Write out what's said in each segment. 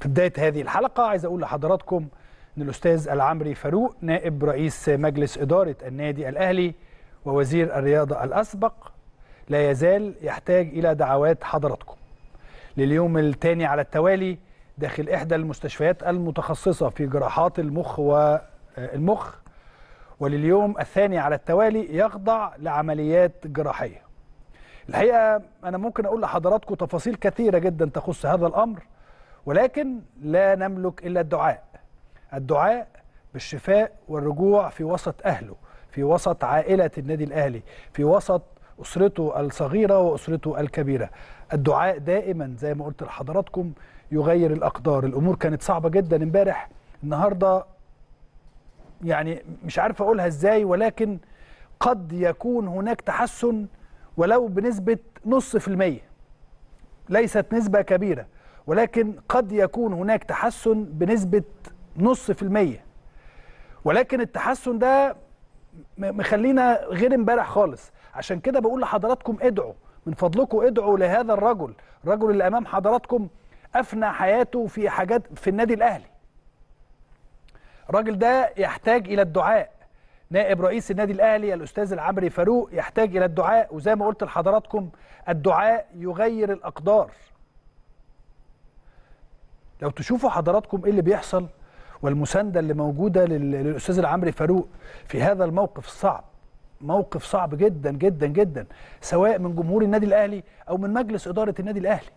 في بداية هذه الحلقة عايز أقول لحضراتكم أن الأستاذ العمري فاروق نائب رئيس مجلس إدارة النادي الأهلي ووزير الرياضة الأسبق لا يزال يحتاج إلى دعوات حضراتكم لليوم الثاني على التوالي داخل إحدى المستشفيات المتخصصة في جراحات المخ والمخ ولليوم الثاني على التوالي يخضع لعمليات جراحية الحقيقة أنا ممكن أقول لحضراتكم تفاصيل كثيرة جدا تخص هذا الأمر ولكن لا نملك إلا الدعاء الدعاء بالشفاء والرجوع في وسط أهله في وسط عائلة النادي الأهلي في وسط أسرته الصغيرة وأسرته الكبيرة الدعاء دائما زي ما قلت لحضراتكم يغير الأقدار الأمور كانت صعبة جدا امبارح النهاردة يعني مش عارف أقولها إزاي ولكن قد يكون هناك تحسن ولو بنسبة نص في المية ليست نسبة كبيرة ولكن قد يكون هناك تحسن بنسبة نص في المية ولكن التحسن ده مخلينا غير امبارح خالص عشان كده بقول لحضراتكم ادعوا من فضلكم ادعوا لهذا الرجل الرجل اللي امام حضراتكم افنى حياته في حاجات في النادي الاهلي الراجل ده يحتاج الى الدعاء نائب رئيس النادي الاهلي الاستاذ العمري فاروق يحتاج الى الدعاء وزي ما قلت لحضراتكم الدعاء يغير الاقدار لو تشوفوا حضراتكم ايه اللي بيحصل والمسانده اللي موجوده للاستاذ العمري فاروق في هذا الموقف الصعب موقف صعب جدا جدا جدا سواء من جمهور النادي الاهلي او من مجلس اداره النادي الاهلي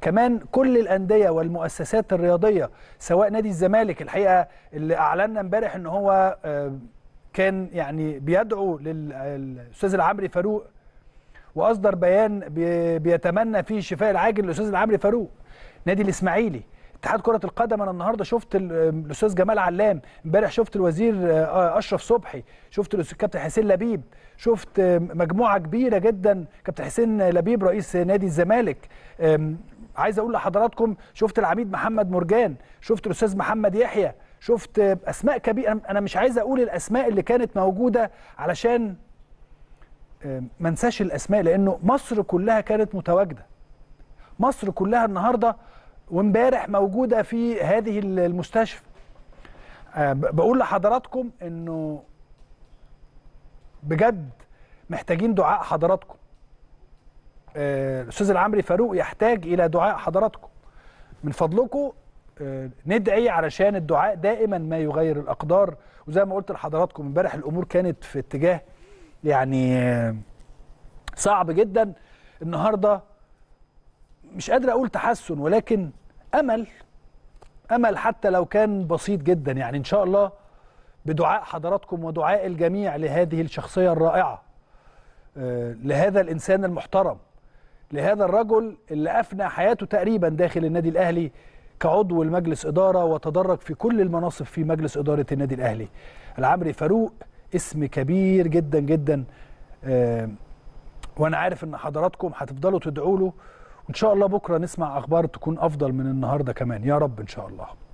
كمان كل الانديه والمؤسسات الرياضيه سواء نادي الزمالك الحقيقه اللي اعلنا امبارح ان هو آه، كان يعني بيدعو للاستاذ العمري فاروق واصدر بيان بيتمنى فيه الشفاء العاجل للاستاذ العمري فاروق نادي الاسماعيلي اتحاد كره القدم انا النهارده شفت الاستاذ جمال علام امبارح شفت الوزير آه، آه، اشرف صبحي شفت الكابتن حسين لبيب شفت آه، مجموعه كبيره جدا كابتن حسين لبيب رئيس نادي الزمالك عايز اقول لحضراتكم شفت العميد محمد مرجان شفت الاستاذ محمد يحيى شفت اسماء كبيره انا مش عايز اقول الاسماء اللي كانت موجوده علشان ما انساش الاسماء لانه مصر كلها كانت متواجده مصر كلها النهارده وامبارح موجوده في هذه المستشفى آه، بقول لحضراتكم انه بجد محتاجين دعاء حضراتكم الاستاذ آه، العمري فاروق يحتاج الى دعاء حضراتكم من فضلكم آه، ندعي علشان الدعاء دائما ما يغير الاقدار وزي ما قلت لحضراتكم امبارح الامور كانت في اتجاه يعني صعب جدا النهارده مش قادر اقول تحسن ولكن امل امل حتى لو كان بسيط جدا يعني ان شاء الله بدعاء حضراتكم ودعاء الجميع لهذه الشخصيه الرائعه آه، لهذا الانسان المحترم لهذا الرجل اللي افنى حياته تقريبا داخل النادي الاهلي كعضو المجلس اداره وتدرج في كل المناصب في مجلس اداره النادي الاهلي العمري فاروق اسم كبير جدا جدا آه، وانا عارف ان حضراتكم هتفضلوا تدعوا له وان شاء الله بكره نسمع اخبار تكون افضل من النهارده كمان يا رب ان شاء الله